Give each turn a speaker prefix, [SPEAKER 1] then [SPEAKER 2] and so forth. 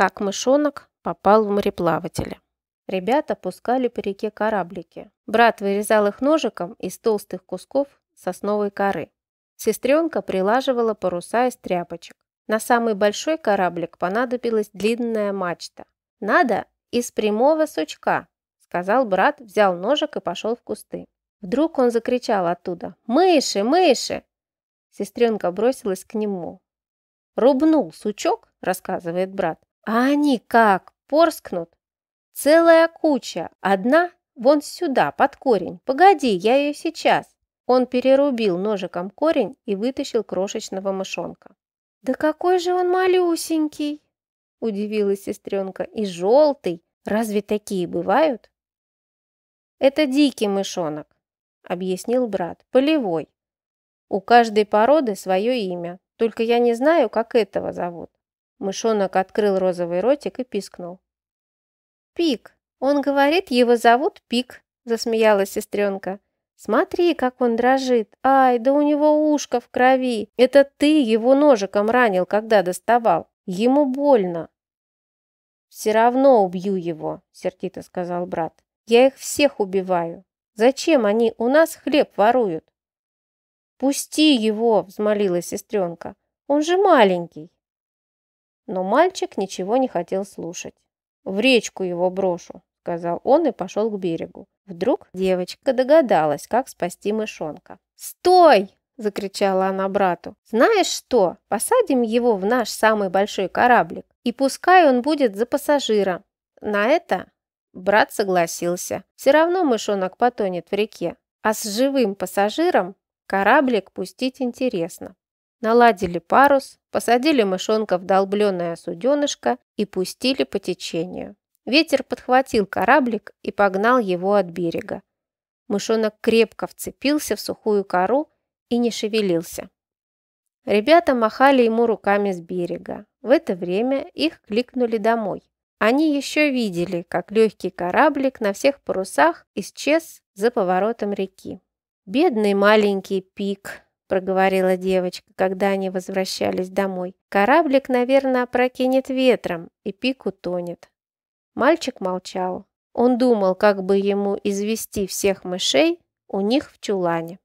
[SPEAKER 1] как мышонок попал в мореплавателя. Ребята пускали по реке кораблики. Брат вырезал их ножиком из толстых кусков сосновой коры. Сестренка прилаживала паруса из тряпочек. На самый большой кораблик понадобилась длинная мачта. «Надо из прямого сучка», — сказал брат, взял ножик и пошел в кусты. Вдруг он закричал оттуда «Мыши, мыши!» Сестренка бросилась к нему. «Рубнул сучок», — рассказывает брат, а они как порскнут? Целая куча, одна вон сюда, под корень. Погоди, я ее сейчас. Он перерубил ножиком корень и вытащил крошечного мышонка. «Да какой же он малюсенький!» – удивилась сестренка. «И желтый! Разве такие бывают?» «Это дикий мышонок», – объяснил брат, – «полевой. У каждой породы свое имя, только я не знаю, как этого зовут. Мышонок открыл розовый ротик и пискнул. «Пик! Он говорит, его зовут Пик!» – засмеялась сестренка. «Смотри, как он дрожит! Ай, да у него ушко в крови! Это ты его ножиком ранил, когда доставал! Ему больно!» «Все равно убью его!» – сердито сказал брат. «Я их всех убиваю! Зачем они у нас хлеб воруют?» «Пусти его!» – взмолилась сестренка. «Он же маленький!» Но мальчик ничего не хотел слушать. «В речку его брошу», — сказал он и пошел к берегу. Вдруг девочка догадалась, как спасти мышонка. «Стой!» – закричала она брату. «Знаешь что? Посадим его в наш самый большой кораблик, и пускай он будет за пассажира». На это брат согласился. Все равно мышонок потонет в реке, а с живым пассажиром кораблик пустить интересно. Наладили парус, посадили мышонка в долбленное суденышко и пустили по течению. Ветер подхватил кораблик и погнал его от берега. Мышонок крепко вцепился в сухую кору и не шевелился. Ребята махали ему руками с берега. В это время их кликнули домой. Они еще видели, как легкий кораблик на всех парусах исчез за поворотом реки. «Бедный маленький пик», проговорила девочка, когда они возвращались домой. «Кораблик, наверное, опрокинет ветром, и пик утонет». Мальчик молчал. Он думал, как бы ему извести всех мышей у них в чулане.